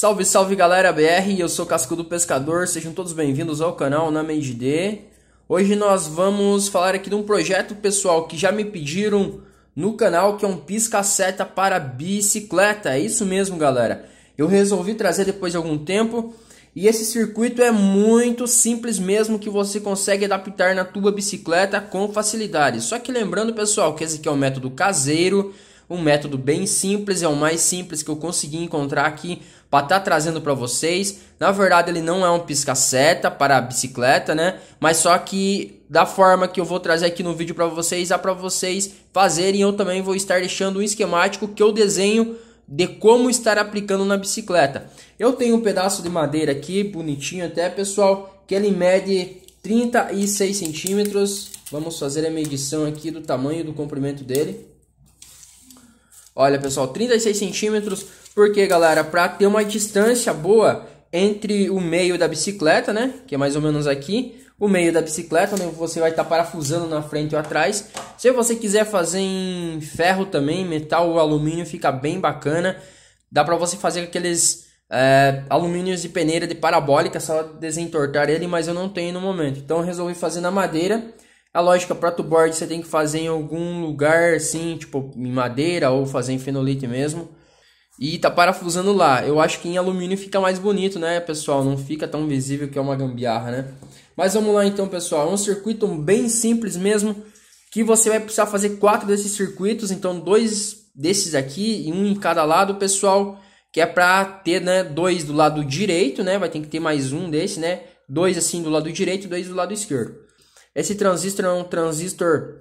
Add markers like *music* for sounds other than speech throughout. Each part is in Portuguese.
Salve, salve galera BR, eu sou Cascudo Pescador, sejam todos bem-vindos ao canal Name MendD. Hoje nós vamos falar aqui de um projeto pessoal que já me pediram no canal, que é um pisca-seta para bicicleta, é isso mesmo galera. Eu resolvi trazer depois de algum tempo e esse circuito é muito simples mesmo que você consegue adaptar na tua bicicleta com facilidade. Só que lembrando pessoal que esse aqui é um método caseiro, um método bem simples, é o mais simples que eu consegui encontrar aqui para estar tá trazendo para vocês. Na verdade, ele não é um pisca-seta para a bicicleta, né? Mas só que da forma que eu vou trazer aqui no vídeo para vocês, é para vocês fazerem. Eu também vou estar deixando um esquemático que eu desenho de como estar aplicando na bicicleta. Eu tenho um pedaço de madeira aqui, bonitinho até, pessoal, que ele mede 36 centímetros. Vamos fazer a medição aqui do tamanho do comprimento dele. Olha, pessoal, 36 centímetros. Porque, galera, para ter uma distância boa entre o meio da bicicleta, né? Que é mais ou menos aqui, o meio da bicicleta, onde você vai estar tá parafusando na frente ou atrás. Se você quiser fazer em ferro também, metal ou alumínio, fica bem bacana. Dá para você fazer aqueles é, alumínios de peneira de parabólica, só desentortar ele, mas eu não tenho no momento. Então resolvi fazer na madeira. É a lógica para board você tem que fazer em algum lugar assim, tipo em madeira ou fazer em fenolite mesmo e tá parafusando lá. Eu acho que em alumínio fica mais bonito, né, pessoal? Não fica tão visível que é uma gambiarra, né? Mas vamos lá então, pessoal. É um circuito bem simples mesmo. Que você vai precisar fazer quatro desses circuitos. Então, dois desses aqui e um em cada lado, pessoal. Que é pra ter, né, dois do lado direito, né? Vai ter que ter mais um desse, né? Dois assim do lado direito e dois do lado esquerdo. Esse transistor é um transistor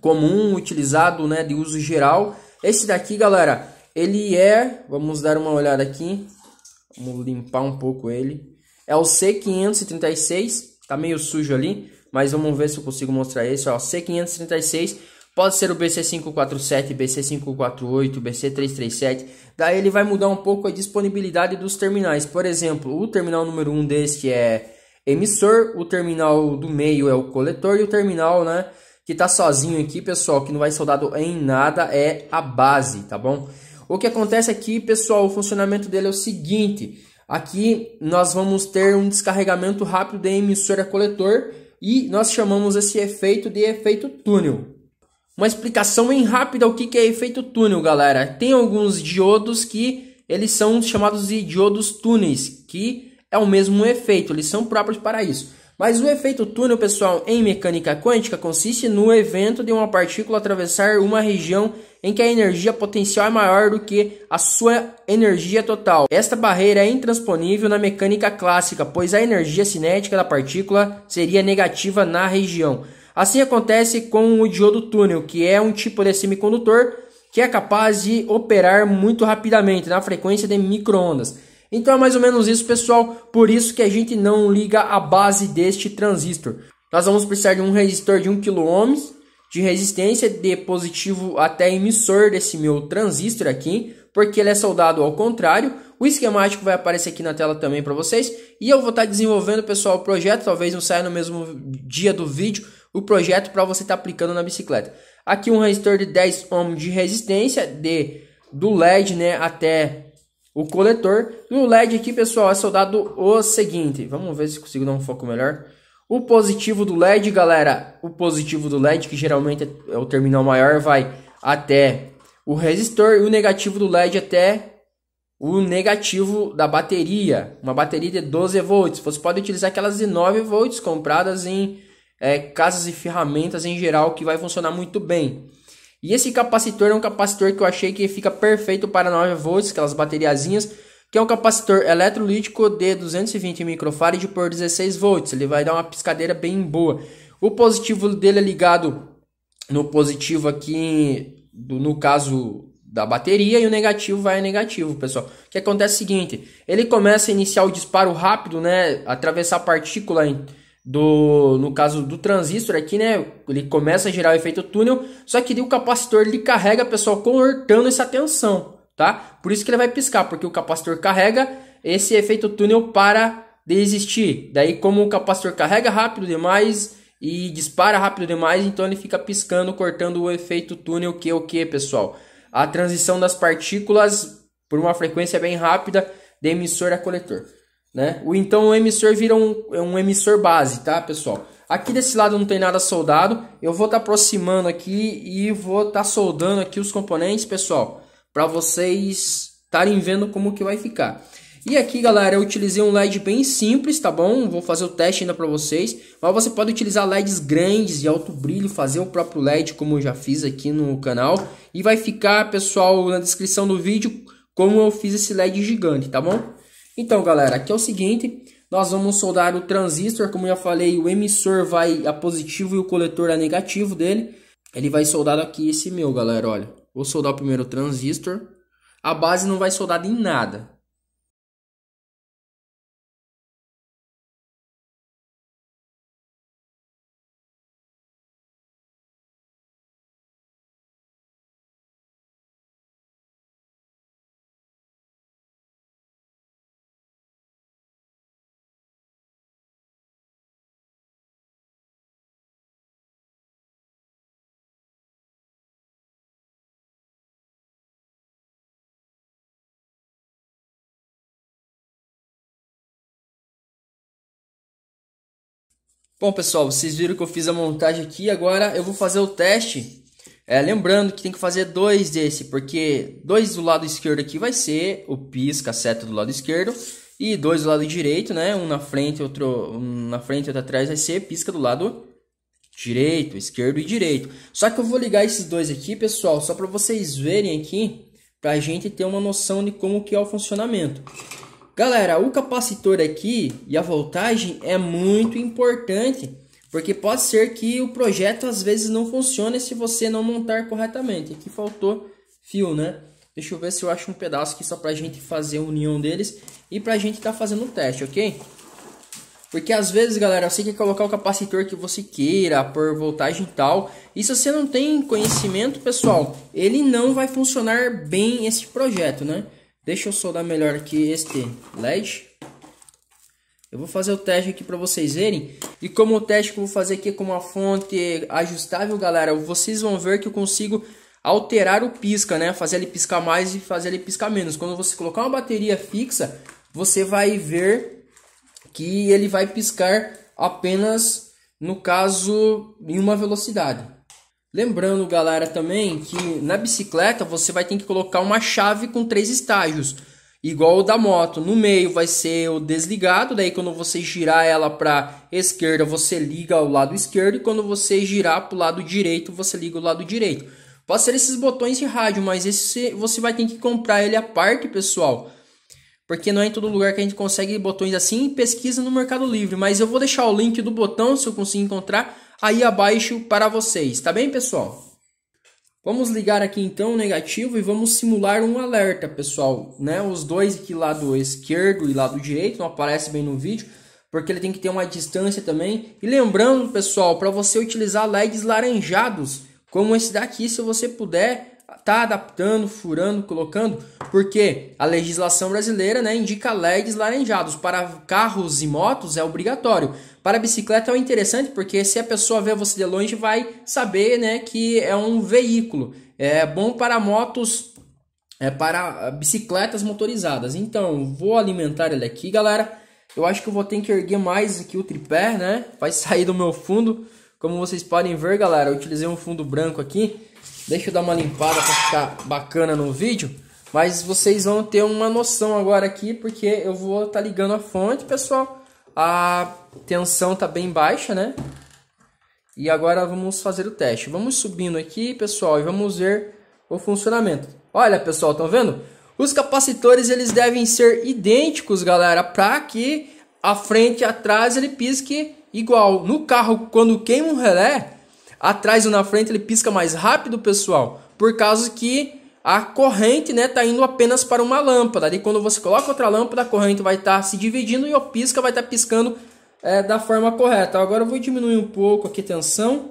comum, utilizado, né, de uso geral. Esse daqui, galera, ele é, vamos dar uma olhada aqui, vamos limpar um pouco ele. É o C536, tá meio sujo ali, mas vamos ver se eu consigo mostrar esse, ó, C536. Pode ser o BC547, BC548, BC337. Daí ele vai mudar um pouco a disponibilidade dos terminais. Por exemplo, o terminal número 1 um deste é emissor, o terminal do meio é o coletor e o terminal, né, que tá sozinho aqui, pessoal, que não vai soldado em nada, é a base, tá bom? O que acontece aqui, pessoal, o funcionamento dele é o seguinte. Aqui nós vamos ter um descarregamento rápido de emissora coletor e nós chamamos esse efeito de efeito túnel. Uma explicação bem rápida o que é efeito túnel, galera. Tem alguns diodos que eles são chamados de diodos túneis, que é o mesmo efeito, eles são próprios para isso. Mas o efeito túnel, pessoal, em mecânica quântica consiste no evento de uma partícula atravessar uma região em que a energia potencial é maior do que a sua energia total. Esta barreira é intransponível na mecânica clássica, pois a energia cinética da partícula seria negativa na região. Assim acontece com o diodo túnel, que é um tipo de semicondutor que é capaz de operar muito rapidamente na frequência de microondas. Então é mais ou menos isso, pessoal. Por isso que a gente não liga a base deste transistor. Nós vamos precisar de um resistor de 1 kΩ de resistência de positivo até emissor desse meu transistor aqui, porque ele é soldado ao contrário. O esquemático vai aparecer aqui na tela também para vocês. E eu vou estar tá desenvolvendo, pessoal, o projeto. Talvez não saia no mesmo dia do vídeo o projeto para você estar tá aplicando na bicicleta. Aqui um resistor de 10 ohm de resistência de do LED, né, até o coletor. E o LED aqui, pessoal, é soldado o seguinte. Vamos ver se consigo dar um foco melhor. O positivo do LED, galera, o positivo do LED, que geralmente é o terminal maior, vai até o resistor. E o negativo do LED até o negativo da bateria, uma bateria de 12 volts. Você pode utilizar aquelas de 9 volts compradas em é, casas e ferramentas em geral que vai funcionar muito bem. E esse capacitor é um capacitor que eu achei que fica perfeito para 9 volts, aquelas bateriazinhas, que é um capacitor eletrolítico de 220 microfarad por 16 volts. Ele vai dar uma piscadeira bem boa. O positivo dele é ligado no positivo aqui, do, no caso da bateria e o negativo vai negativo, pessoal. O que acontece é o seguinte, ele começa a iniciar o disparo rápido, né, atravessar a partícula em do no caso do transistor aqui, né, ele começa a gerar o efeito túnel, só que o capacitor ele carrega, pessoal, cortando essa tensão, tá? Por isso que ele vai piscar, porque o capacitor carrega esse efeito túnel para desistir. Daí como o capacitor carrega rápido demais e dispara rápido demais, então ele fica piscando, cortando o efeito túnel, que é o que, pessoal? A transição das partículas por uma frequência bem rápida de emissor a coletor. Né? O então o emissor vira um, um emissor base, tá, pessoal? Aqui desse lado não tem nada soldado. Eu vou estar tá aproximando aqui e vou estar tá soldando aqui os componentes, pessoal, para vocês estarem vendo como que vai ficar. E aqui, galera, eu utilizei um LED bem simples, tá bom? Vou fazer o teste ainda para vocês. Mas você pode utilizar LEDs grandes de alto brilho, fazer o próprio LED, como eu já fiz aqui no canal. E vai ficar, pessoal, na descrição do vídeo, como eu fiz esse LED gigante, tá bom? Então, galera, aqui é o seguinte, nós vamos soldar o transistor, como eu já falei, o emissor vai a positivo e o coletor a negativo dele. Ele vai soldar aqui esse meu, galera, olha. Vou soldar o primeiro transistor. A base não vai soldada em nada. Bom, pessoal, vocês viram que eu fiz a montagem aqui. Agora eu vou fazer o teste. É, lembrando que tem que fazer dois desse, porque dois do lado esquerdo aqui vai ser o pisca seta do lado esquerdo e dois do lado direito, né? Um na frente, outro um na frente, outro atrás vai ser pisca do lado direito, esquerdo e direito. Só que eu vou ligar esses dois aqui, pessoal, só para vocês verem aqui, para a gente ter uma noção de como que é o funcionamento. Galera, o capacitor aqui e a voltagem é muito importante, porque pode ser que o projeto às vezes não funcione se você não montar corretamente. Aqui faltou fio, né? Deixa eu ver se eu acho um pedaço aqui só pra gente fazer a união deles e pra gente tá fazendo o teste, ok? Porque às vezes, galera, você quer colocar o capacitor que você queira, por voltagem e tal. E se você não tem conhecimento, pessoal, ele não vai funcionar bem esse projeto, né? Deixa eu soldar melhor aqui este LED. Eu vou fazer o teste aqui para vocês verem. E como o teste que eu vou fazer aqui é com uma fonte ajustável, galera, vocês vão ver que eu consigo alterar o pisca, né? Fazer ele piscar mais e fazer ele piscar menos. Quando você colocar uma bateria fixa, você vai ver que ele vai piscar apenas, no caso, em uma velocidade. Lembrando, galera, também que na bicicleta você vai ter que colocar uma chave com três estágios, igual o da moto. No meio vai ser o desligado, daí quando você girar ela para esquerda, você liga o lado esquerdo, e quando você girar para o lado direito, você liga o lado direito. Pode ser esses botões de rádio, mas esse você vai ter que comprar ele à parte, pessoal. Porque não é em todo lugar que a gente consegue botões assim pesquisa no Mercado Livre. Mas eu vou deixar o link do botão, se eu conseguir encontrar, aí abaixo para vocês, tá bem, pessoal? Vamos ligar aqui então o negativo e vamos simular um alerta, pessoal, né? Os dois aqui, lado esquerdo e lado direito, não aparece bem no vídeo, porque ele tem que ter uma distância também. E lembrando, pessoal, para você utilizar LEDs laranjados, como esse daqui, se você puder, tá adaptando, furando, colocando, porque a legislação brasileira né, indica LEDs laranjados. Para carros e motos é obrigatório. Para bicicleta é interessante porque se a pessoa vê você de longe vai saber né, que é um veículo. É bom para motos, é para bicicletas motorizadas. Então, vou alimentar ele aqui, galera. Eu acho que eu vou ter que erguer mais aqui o tripé, né? Vai sair do meu fundo. Como vocês podem ver, galera, eu utilizei um fundo branco aqui. Deixa eu dar uma limpada para ficar bacana no vídeo. Mas vocês vão ter uma noção agora aqui, porque eu vou estar tá ligando a fonte, pessoal. A tensão está bem baixa, né? E agora vamos fazer o teste. Vamos subindo aqui, pessoal, e vamos ver o funcionamento. Olha, pessoal, estão vendo? Os capacitores eles devem ser idênticos, galera, para que a frente e atrás ele pisque igual. No carro, quando queima um relé, atrás ou na frente ele pisca mais rápido, pessoal, por causa que a corrente né tá indo apenas para uma lâmpada e quando você coloca outra lâmpada a corrente vai estar tá se dividindo e o pisca vai estar tá piscando é, da forma correta agora eu vou diminuir um pouco aqui a tensão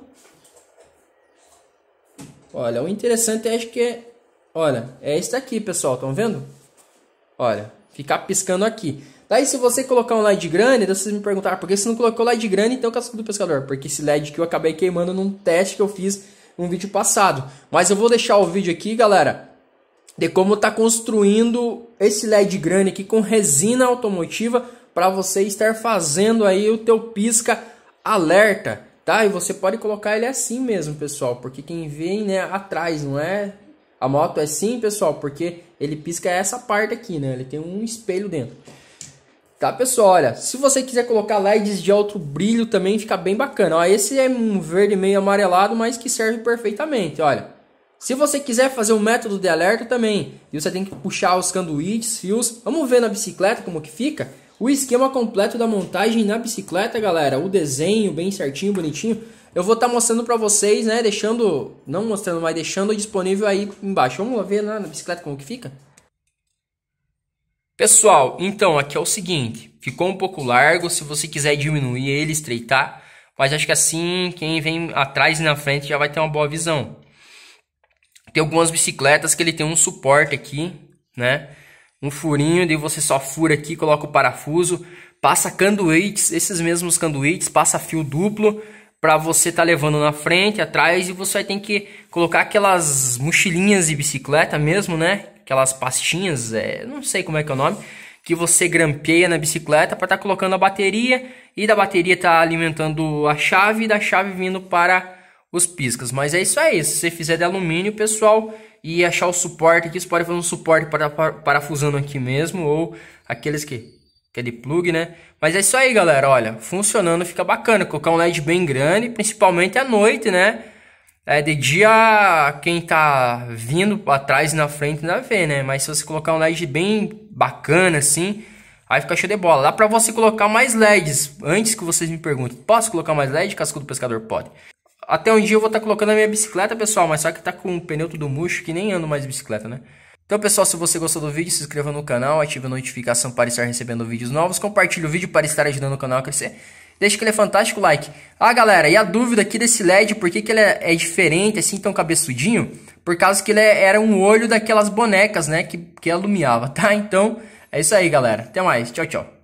olha o interessante é acho que é, olha é isso aqui pessoal estão vendo olha ficar piscando aqui Daí se você colocar um LED grande, vocês me perguntaram, ah, por que você não colocou LED grande então casco do pescador? Porque esse LED que eu acabei queimando num teste que eu fiz um vídeo passado. Mas eu vou deixar o vídeo aqui, galera, de como tá construindo esse LED grande aqui com resina automotiva para você estar fazendo aí o teu pisca alerta, tá? E você pode colocar ele assim mesmo, pessoal, porque quem vem, né, atrás, não é? A moto é assim, pessoal, porque ele pisca essa parte aqui, né? Ele tem um espelho dentro. Tá, pessoal? Olha, se você quiser colocar LEDs de alto brilho também fica bem bacana. Ó, esse é um verde meio amarelado, mas que serve perfeitamente, olha. Se você quiser fazer o um método de alerta também, e você tem que puxar os canduítes, fios. Vamos ver na bicicleta como que fica? O esquema completo da montagem na bicicleta, galera. O desenho bem certinho, bonitinho. Eu vou estar tá mostrando para vocês, né? Deixando, não mostrando, mas deixando disponível aí embaixo. Vamos ver na, na bicicleta como que fica? Pessoal, então aqui é o seguinte, ficou um pouco largo, se você quiser diminuir ele, estreitar, mas acho que assim quem vem atrás e na frente já vai ter uma boa visão. Tem algumas bicicletas que ele tem um suporte aqui, né? Um furinho, daí você só fura aqui, coloca o parafuso, passa canduítes, esses mesmos canduítes, passa fio duplo para você tá levando na frente, atrás e você vai ter que colocar aquelas mochilinhas de bicicleta mesmo, né? Aquelas pastinhas, é, não sei como é que é o nome, que você grampeia na bicicleta para estar tá colocando a bateria e da bateria tá alimentando a chave e da chave vindo para os piscas. Mas é isso aí. Se você fizer de alumínio, pessoal, e achar o suporte aqui, você pode fazer um suporte para, parafusando aqui mesmo ou aqueles que que é de plug, né? Mas é isso aí, galera. Olha, funcionando fica bacana. Colocar um LED bem grande, principalmente à noite, né? É, de dia quem tá vindo atrás e na frente não vê, né? Mas se você colocar um LED bem bacana assim, aí fica show de bola. Dá pra você colocar mais LEDs. Antes que vocês me perguntem, posso colocar mais LED? Cascudo Pescador pode. Até um dia eu vou estar tá colocando a minha bicicleta, pessoal, mas só que tá com o pneu tudo murcho que nem ando mais de bicicleta, né? Então, pessoal, se você gostou do vídeo, se inscreva no canal, ative a notificação para estar recebendo vídeos novos, compartilhe o vídeo para estar ajudando o canal a crescer. Deixa aquele é fantástico like. Ah, galera, e a dúvida aqui desse LED, por que, que ele é, é diferente, assim, tão cabeçudinho? Por causa que ele é, era um olho daquelas bonecas, né, que, que alumiava, *laughs* tá? Então, é isso aí, galera. Até mais. Tchau, tchau.